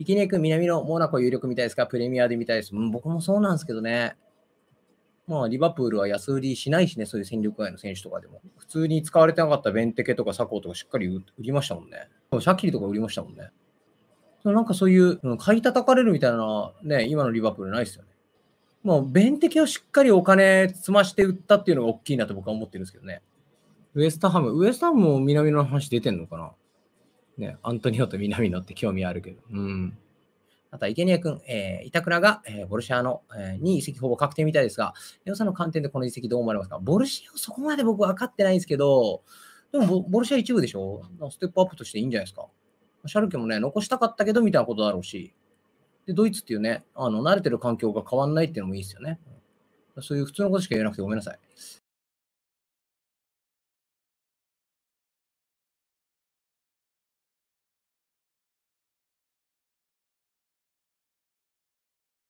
いきり君南のモナコ有力みたいですが、プレミアで見たいです。うん、僕もそうなんですけどね。まあ、リバプールは安売りしないしね、そういう戦力外の選手とかでも。普通に使われてなかったベンテケとかサコーとかしっかり売りましたもんね。シャキリとか売りましたもんね。なんかそういう、買い叩かれるみたいな、ね、今のリバプールないですよね。もう、ベンテケをしっかりお金積まして売ったっていうのが大きいなと僕は思ってるんですけどね。ウエスタハム、ウエスタハムも南の話出てんのかなね、アントニオと南野って興味あるけど。うん。あと、池根君、えー、板倉が、えー、ボルシアの、えー、に移籍ほぼ確定みたいですが、良さの観点でこの移籍どう思われますかボルシアそこまで僕分かってないんですけど、でもボルシア一部でしょステップアップとしていいんじゃないですかシャルケもね、残したかったけどみたいなことだろうし、で、ドイツっていうね、あの慣れてる環境が変わんないっていうのもいいですよね。そういう普通のことしか言えなくてごめんなさい。